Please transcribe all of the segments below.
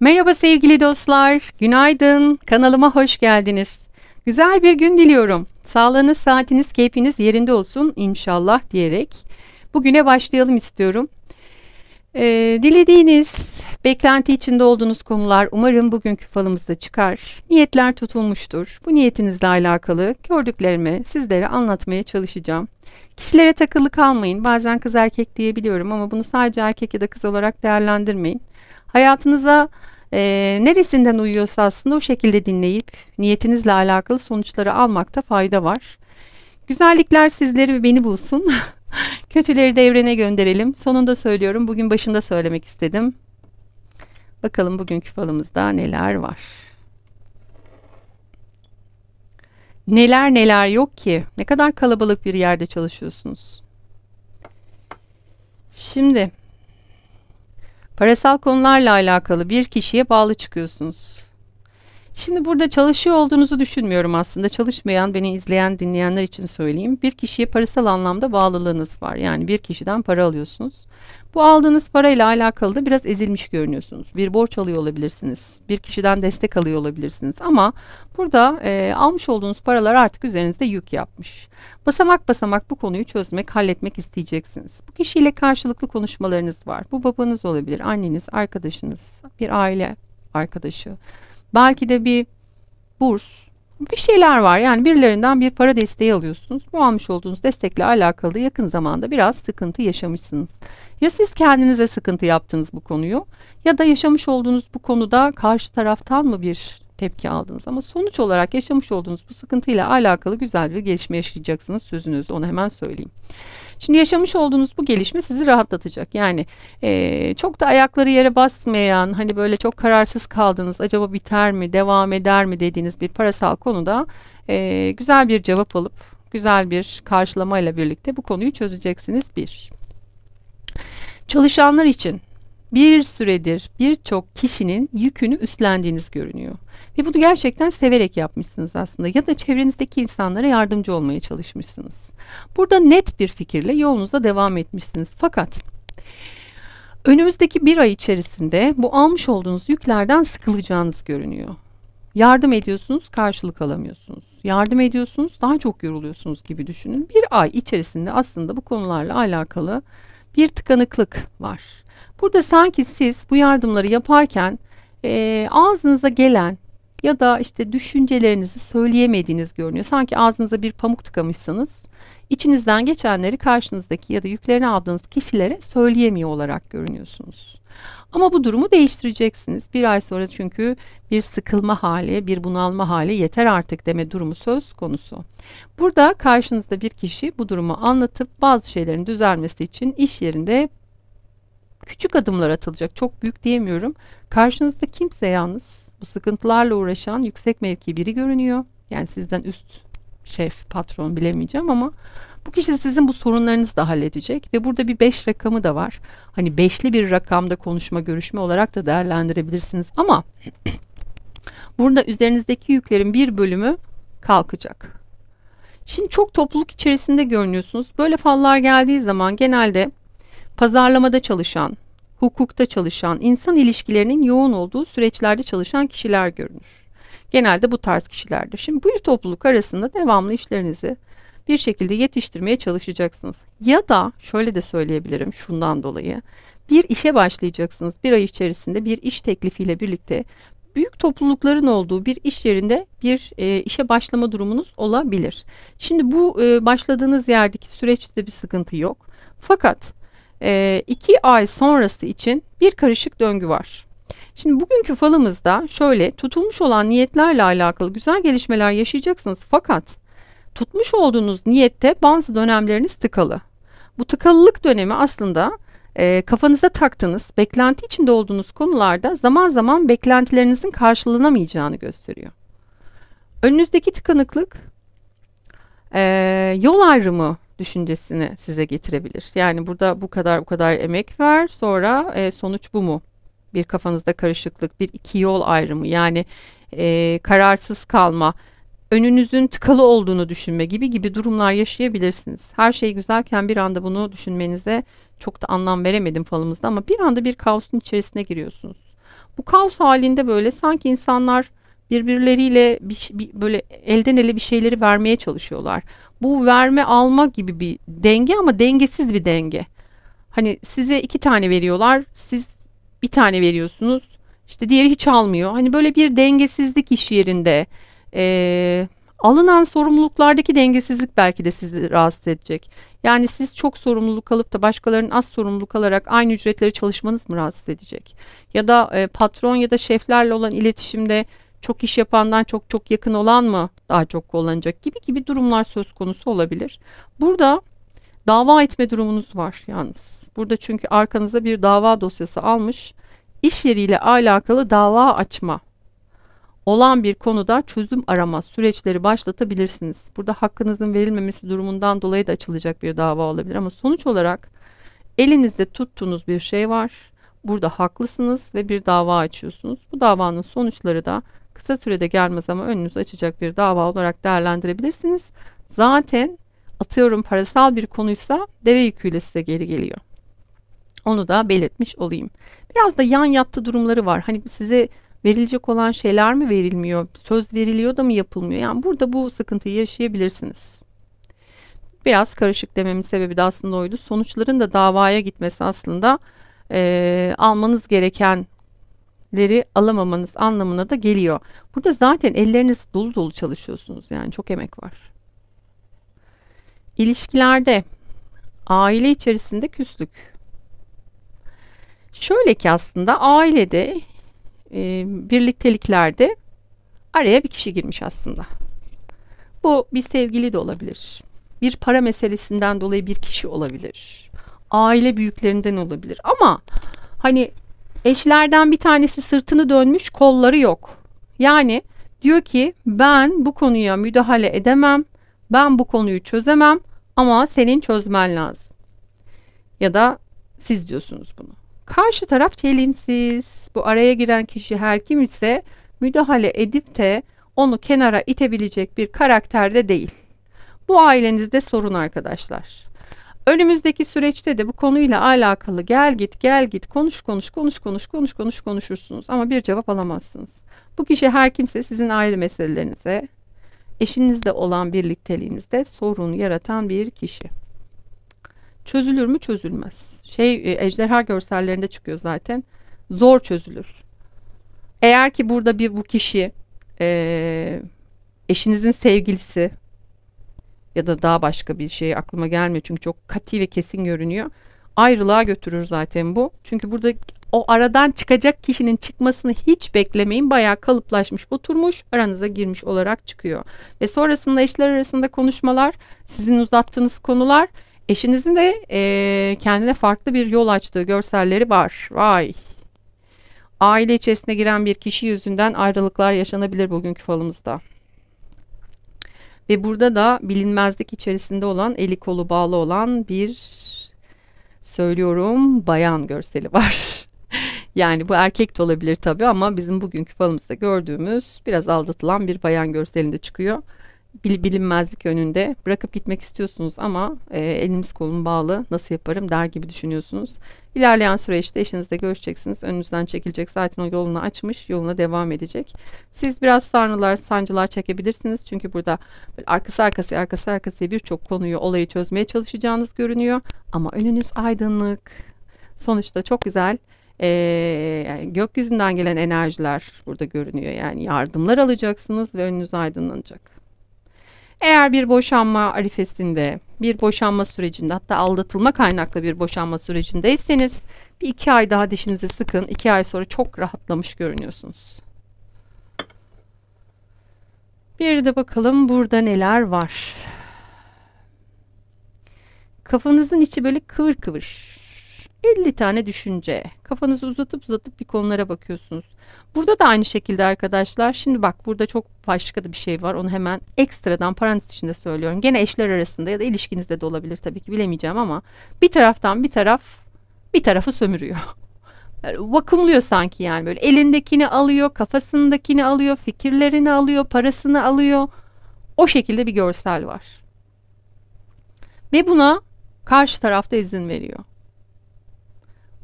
Merhaba sevgili dostlar, günaydın, kanalıma hoş geldiniz. Güzel bir gün diliyorum. Sağlığınız, saatiniz, keyfiniz yerinde olsun inşallah diyerek bugüne başlayalım istiyorum. Ee, dilediğiniz, beklenti içinde olduğunuz konular umarım bugünkü falımızda çıkar. Niyetler tutulmuştur. Bu niyetinizle alakalı gördüklerimi sizlere anlatmaya çalışacağım. Kişilere takılı kalmayın. Bazen kız erkek diyebiliyorum ama bunu sadece erkek ya da kız olarak değerlendirmeyin. Hayatınıza e, neresinden uyuyorsa aslında o şekilde dinleyip niyetinizle alakalı sonuçları almakta fayda var. Güzellikler sizleri ve beni bulsun. Kötüleri devrene gönderelim. Sonunda söylüyorum. Bugün başında söylemek istedim. Bakalım bugünkü falımızda neler var. Neler neler yok ki. Ne kadar kalabalık bir yerde çalışıyorsunuz. Şimdi Parasal konularla alakalı bir kişiye bağlı çıkıyorsunuz. Şimdi burada çalışıyor olduğunuzu düşünmüyorum aslında. Çalışmayan, beni izleyen, dinleyenler için söyleyeyim. Bir kişiye parasal anlamda bağlılığınız var. Yani bir kişiden para alıyorsunuz. Bu aldığınız parayla alakalı da biraz ezilmiş görünüyorsunuz. Bir borç alıyor olabilirsiniz. Bir kişiden destek alıyor olabilirsiniz. Ama burada e, almış olduğunuz paralar artık üzerinizde yük yapmış. Basamak basamak bu konuyu çözmek, halletmek isteyeceksiniz. Bu kişiyle karşılıklı konuşmalarınız var. Bu babanız olabilir, anneniz, arkadaşınız, bir aile arkadaşı. Belki de bir burs, bir şeyler var. Yani birilerinden bir para desteği alıyorsunuz. Bu almış olduğunuz destekle alakalı yakın zamanda biraz sıkıntı yaşamışsınız. Ya siz kendinize sıkıntı yaptınız bu konuyu ya da yaşamış olduğunuz bu konuda karşı taraftan mı bir tepki aldınız ama sonuç olarak yaşamış olduğunuz bu sıkıntıyla alakalı güzel bir gelişme yaşayacaksınız sözünüz onu hemen söyleyeyim. Şimdi yaşamış olduğunuz bu gelişme sizi rahatlatacak. Yani e, çok da ayakları yere basmayan hani böyle çok kararsız kaldınız acaba biter mi devam eder mi dediğiniz bir parasal konuda e, güzel bir cevap alıp güzel bir karşılamayla birlikte bu konuyu çözeceksiniz bir. Çalışanlar için bir süredir birçok kişinin yükünü üstlendiğiniz görünüyor. Ve bunu gerçekten severek yapmışsınız aslında ya da çevrenizdeki insanlara yardımcı olmaya çalışmışsınız. Burada net bir fikirle yolunuza devam etmişsiniz. Fakat önümüzdeki bir ay içerisinde bu almış olduğunuz yüklerden sıkılacağınız görünüyor. Yardım ediyorsunuz, karşılık alamıyorsunuz. Yardım ediyorsunuz, daha çok yoruluyorsunuz gibi düşünün. Bir ay içerisinde aslında bu konularla alakalı bir tıkanıklık var. Burada sanki siz bu yardımları yaparken e, ağzınıza gelen ya da işte düşüncelerinizi söyleyemediğiniz görünüyor. Sanki ağzınıza bir pamuk tıkamışsınız. İçinizden geçenleri karşınızdaki ya da yüklerini aldığınız kişilere söyleyemiyor olarak görünüyorsunuz. Ama bu durumu değiştireceksiniz. Bir ay sonra çünkü bir sıkılma hali, bir bunalma hali yeter artık deme durumu söz konusu. Burada karşınızda bir kişi bu durumu anlatıp bazı şeylerin düzelmesi için iş yerinde küçük adımlar atılacak. Çok büyük diyemiyorum. Karşınızda kimse yalnız bu sıkıntılarla uğraşan yüksek mevki biri görünüyor. Yani sizden üst şef, patron bilemeyeceğim ama bu kişi sizin bu sorunlarınızı da halledecek ve burada bir 5 rakamı da var. Hani beşli bir rakamda konuşma görüşme olarak da değerlendirebilirsiniz ama burada üzerinizdeki yüklerin bir bölümü kalkacak. Şimdi çok topluluk içerisinde görünüyorsunuz. Böyle fallar geldiği zaman genelde pazarlamada çalışan, hukukta çalışan, insan ilişkilerinin yoğun olduğu süreçlerde çalışan kişiler görünür. Genelde bu tarz kişilerdir. Şimdi bu topluluk arasında devamlı işlerinizi bir şekilde yetiştirmeye çalışacaksınız. Ya da şöyle de söyleyebilirim şundan dolayı. Bir işe başlayacaksınız. Bir ay içerisinde bir iş teklifiyle birlikte büyük toplulukların olduğu bir iş yerinde bir e, işe başlama durumunuz olabilir. Şimdi bu e, başladığınız yerdeki süreçte bir sıkıntı yok. Fakat e, iki ay sonrası için bir karışık döngü var. Şimdi bugünkü falımızda şöyle tutulmuş olan niyetlerle alakalı güzel gelişmeler yaşayacaksınız fakat tutmuş olduğunuz niyette bazı dönemleriniz tıkalı. Bu tıkalılık dönemi aslında e, kafanıza taktığınız, beklenti içinde olduğunuz konularda zaman zaman beklentilerinizin karşılanamayacağını gösteriyor. Önünüzdeki tıkanıklık e, yol ayrımı düşüncesini size getirebilir. Yani burada bu kadar bu kadar emek ver sonra e, sonuç bu mu? Bir kafanızda karışıklık, bir iki yol ayrımı yani e, kararsız kalma, önünüzün tıkalı olduğunu düşünme gibi gibi durumlar yaşayabilirsiniz. Her şey güzelken bir anda bunu düşünmenize çok da anlam veremedim falımızda ama bir anda bir kaosun içerisine giriyorsunuz. Bu kaos halinde böyle sanki insanlar birbirleriyle bir, bir, böyle elden ele bir şeyleri vermeye çalışıyorlar. Bu verme alma gibi bir denge ama dengesiz bir denge. Hani size iki tane veriyorlar, siz bir tane veriyorsunuz. İşte diğeri hiç almıyor. Hani böyle bir dengesizlik iş yerinde e, alınan sorumluluklardaki dengesizlik belki de sizi rahatsız edecek. Yani siz çok sorumluluk alıp da başkalarının az sorumluluk alarak aynı ücretlere çalışmanız mı rahatsız edecek? Ya da e, patron ya da şeflerle olan iletişimde çok iş yapandan çok çok yakın olan mı daha çok kullanacak gibi gibi durumlar söz konusu olabilir. Burada dava etme durumunuz var yalnız. Burada çünkü arkanıza bir dava dosyası almış, iş yeriyle alakalı dava açma olan bir konuda çözüm arama süreçleri başlatabilirsiniz. Burada hakkınızın verilmemesi durumundan dolayı da açılacak bir dava olabilir ama sonuç olarak elinizde tuttuğunuz bir şey var. Burada haklısınız ve bir dava açıyorsunuz. Bu davanın sonuçları da kısa sürede gelmez ama önünüzü açacak bir dava olarak değerlendirebilirsiniz. Zaten atıyorum parasal bir konuysa deve yüküyle size geri geliyor. Onu da belirtmiş olayım. Biraz da yan yattı durumları var. Hani size verilecek olan şeyler mi verilmiyor? Söz veriliyor da mı yapılmıyor? Yani burada bu sıkıntıyı yaşayabilirsiniz. Biraz karışık dememin sebebi de aslında oydu. Sonuçların da davaya gitmesi aslında e, almanız gerekenleri alamamanız anlamına da geliyor. Burada zaten elleriniz dolu dolu çalışıyorsunuz. Yani çok emek var. İlişkilerde aile içerisinde küslük. Şöyle ki aslında ailede e, birlikteliklerde araya bir kişi girmiş aslında. Bu bir sevgili de olabilir. Bir para meselesinden dolayı bir kişi olabilir. Aile büyüklerinden olabilir. Ama hani eşlerden bir tanesi sırtını dönmüş, kolları yok. Yani diyor ki ben bu konuya müdahale edemem. Ben bu konuyu çözemem ama senin çözmen lazım. Ya da siz diyorsunuz bunu. Karşı taraf çelimsiz. Bu araya giren kişi her kim ise müdahale edip de onu kenara itebilecek bir karakterde değil. Bu ailenizde sorun arkadaşlar. Önümüzdeki süreçte de bu konuyla alakalı gel git gel git konuş konuş konuş konuş konuş konuş konuşursunuz ama bir cevap alamazsınız. Bu kişi her kimse sizin aile meselelerinize, eşinizle olan birlikteliğinizde sorun yaratan bir kişi. Çözülür mü? Çözülmez. Şey e, ejderha görsellerinde çıkıyor zaten. Zor çözülür. Eğer ki burada bir bu kişi e, eşinizin sevgilisi ya da daha başka bir şey aklıma gelmiyor çünkü çok kati ve kesin görünüyor. Ayrılığa götürür zaten bu. Çünkü burada o aradan çıkacak kişinin çıkmasını hiç beklemeyin. Bayağı kalıplaşmış, oturmuş, aranıza girmiş olarak çıkıyor. Ve sonrasında eşler arasında konuşmalar, sizin uzattığınız konular Eşinizin de e, kendine farklı bir yol açtığı görselleri var. Vay. Aile içerisine giren bir kişi yüzünden ayrılıklar yaşanabilir bugünkü falımızda. Ve burada da bilinmezlik içerisinde olan, eli kolu bağlı olan bir söylüyorum bayan görseli var. yani bu erkek de olabilir tabii ama bizim bugünkü falımızda gördüğümüz biraz aldatılan bir bayan görselinde çıkıyor bilinmezlik önünde bırakıp gitmek istiyorsunuz ama e, eliniz kolum bağlı nasıl yaparım der gibi düşünüyorsunuz. İlerleyen süreçte eşinizle görüşeceksiniz. Önünüzden çekilecek zaten o yolunu açmış yoluna devam edecek. Siz biraz sarnılar sancılar çekebilirsiniz. Çünkü burada arkası arkası arkası arkası birçok konuyu olayı çözmeye çalışacağınız görünüyor. Ama önünüz aydınlık. Sonuçta çok güzel e, yani gökyüzünden gelen enerjiler burada görünüyor. Yani yardımlar alacaksınız ve önünüz aydınlanacak. Eğer bir boşanma arifesinde, bir boşanma sürecinde hatta aldatılma kaynaklı bir boşanma sürecindeyseniz bir iki ay daha dişinizi sıkın. İki ay sonra çok rahatlamış görünüyorsunuz. Bir de bakalım burada neler var. Kafanızın içi böyle kıvır kıvır. 50 tane düşünce. Kafanızı uzatıp uzatıp bir konulara bakıyorsunuz. Burada da aynı şekilde arkadaşlar. Şimdi bak burada çok başka da bir şey var. Onu hemen ekstradan parantez içinde söylüyorum. Gene eşler arasında ya da ilişkinizde de olabilir tabii ki bilemeyeceğim ama bir taraftan bir taraf bir tarafı sömürüyor. vakumluyor sanki yani böyle elindekini alıyor, kafasındakini alıyor, fikirlerini alıyor, parasını alıyor. O şekilde bir görsel var. Ve buna karşı tarafta izin veriyor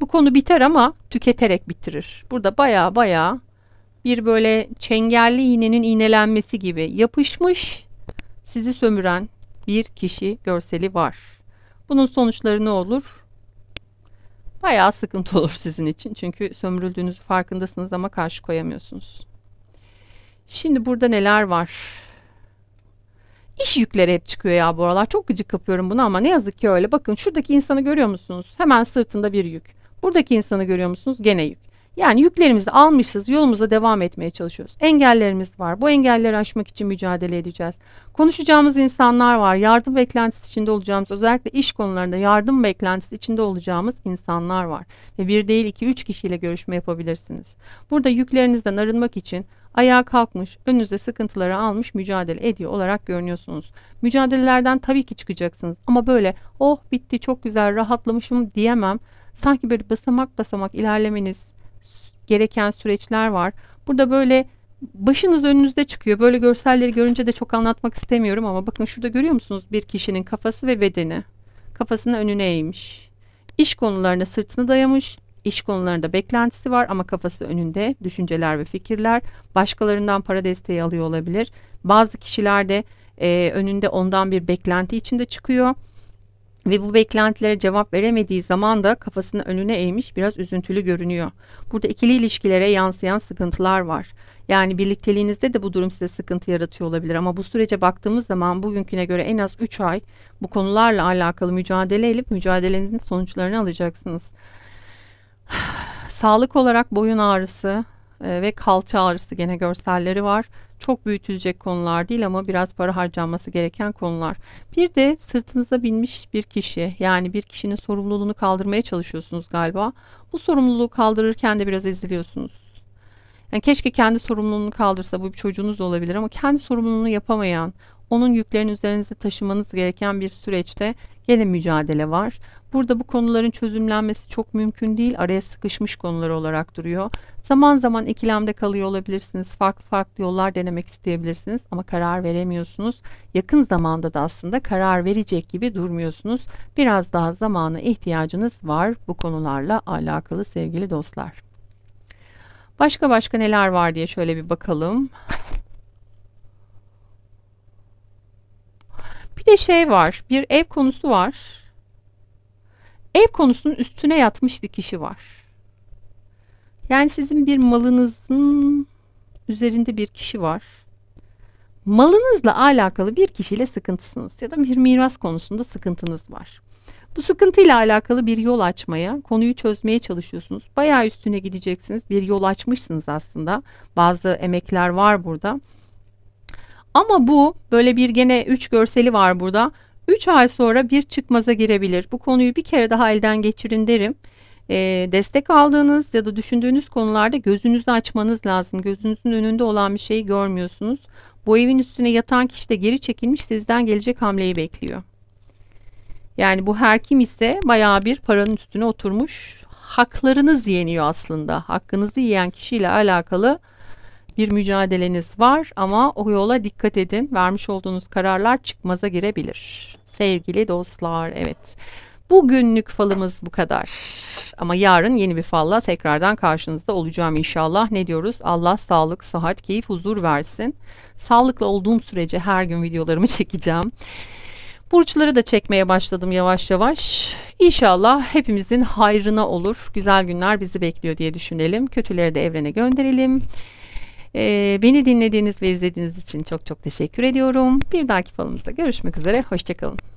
bu konu biter ama tüketerek bitirir. Burada baya baya bir böyle çengelli iğnenin iğnelenmesi gibi yapışmış sizi sömüren bir kişi görseli var. Bunun sonuçları ne olur? Bayağı sıkıntı olur sizin için. Çünkü sömürüldüğünüzü farkındasınız ama karşı koyamıyorsunuz. Şimdi burada neler var? İş yükleri hep çıkıyor ya bu aralar. Çok gıcık kapıyorum bunu ama ne yazık ki öyle. Bakın şuradaki insanı görüyor musunuz? Hemen sırtında bir yük. Buradaki insanı görüyor musunuz? Gene yük. Yani yüklerimizi almışız, yolumuza devam etmeye çalışıyoruz. Engellerimiz var. Bu engelleri aşmak için mücadele edeceğiz. Konuşacağımız insanlar var. Yardım beklentisi içinde olacağımız, özellikle iş konularında yardım beklentisi içinde olacağımız insanlar var. Ve bir değil iki üç kişiyle görüşme yapabilirsiniz. Burada yüklerinizden arınmak için ayağa kalkmış, önünüze sıkıntıları almış, mücadele ediyor olarak görünüyorsunuz. Mücadelelerden tabii ki çıkacaksınız ama böyle oh bitti çok güzel rahatlamışım diyemem sanki böyle basamak basamak ilerlemeniz gereken süreçler var. Burada böyle başınız önünüzde çıkıyor. Böyle görselleri görünce de çok anlatmak istemiyorum ama bakın şurada görüyor musunuz bir kişinin kafası ve bedeni. Kafasını önüne eğmiş. İş konularına sırtını dayamış. İş konularında beklentisi var ama kafası önünde düşünceler ve fikirler. Başkalarından para desteği alıyor olabilir. Bazı kişiler de e, önünde ondan bir beklenti içinde çıkıyor ve bu beklentilere cevap veremediği zaman da kafasını önüne eğmiş biraz üzüntülü görünüyor. Burada ikili ilişkilere yansıyan sıkıntılar var. Yani birlikteliğinizde de bu durum size sıkıntı yaratıyor olabilir ama bu sürece baktığımız zaman bugünküne göre en az 3 ay bu konularla alakalı mücadele edip mücadelenizin sonuçlarını alacaksınız. Sağlık olarak boyun ağrısı e, ve kalça ağrısı gene görselleri var. Çok büyütülecek konular değil ama biraz para harcanması gereken konular. Bir de sırtınıza binmiş bir kişi yani bir kişinin sorumluluğunu kaldırmaya çalışıyorsunuz galiba. Bu sorumluluğu kaldırırken de biraz eziliyorsunuz. Yani keşke kendi sorumluluğunu kaldırsa bu bir çocuğunuz olabilir ama kendi sorumluluğunu yapamayan, onun yüklerini üzerinize taşımanız gereken bir süreçte gene mücadele var. Burada bu konuların çözümlenmesi çok mümkün değil. Araya sıkışmış konular olarak duruyor. Zaman zaman ikilemde kalıyor olabilirsiniz. Farklı farklı yollar denemek isteyebilirsiniz ama karar veremiyorsunuz. Yakın zamanda da aslında karar verecek gibi durmuyorsunuz. Biraz daha zamana ihtiyacınız var bu konularla alakalı sevgili dostlar. Başka başka neler var diye şöyle bir bakalım. Bir de şey var. Bir ev konusu var. Ev konusunun üstüne yatmış bir kişi var. Yani sizin bir malınızın üzerinde bir kişi var. Malınızla alakalı bir kişiyle sıkıntısınız ya da bir miras konusunda sıkıntınız var. Bu sıkıntıyla alakalı bir yol açmaya, konuyu çözmeye çalışıyorsunuz. Bayağı üstüne gideceksiniz. Bir yol açmışsınız aslında. Bazı emekler var burada. Ama bu böyle bir gene 3 görseli var burada. 3 ay sonra bir çıkmaza girebilir. Bu konuyu bir kere daha elden geçirin derim. E, destek aldığınız ya da düşündüğünüz konularda gözünüzü açmanız lazım. Gözünüzün önünde olan bir şeyi görmüyorsunuz. Bu evin üstüne yatan kişi de geri çekilmiş sizden gelecek hamleyi bekliyor. Yani bu her kim ise bayağı bir paranın üstüne oturmuş. Haklarınız yeniyor aslında. Hakkınızı yiyen kişiyle alakalı bir mücadeleniz var ama o yola dikkat edin. Vermiş olduğunuz kararlar çıkmaza girebilir. Sevgili dostlar, evet. Bugünlük falımız bu kadar. Ama yarın yeni bir falla tekrardan karşınızda olacağım inşallah. Ne diyoruz? Allah sağlık, sıhhat, keyif, huzur versin. Sağlıklı olduğum sürece her gün videolarımı çekeceğim. Burçları da çekmeye başladım yavaş yavaş. İnşallah hepimizin hayrına olur. Güzel günler bizi bekliyor diye düşünelim. Kötüleri de evrene gönderelim. E, beni dinlediğiniz ve izlediğiniz için çok çok teşekkür ediyorum. Bir dahaki falımızda görüşmek üzere. Hoşçakalın.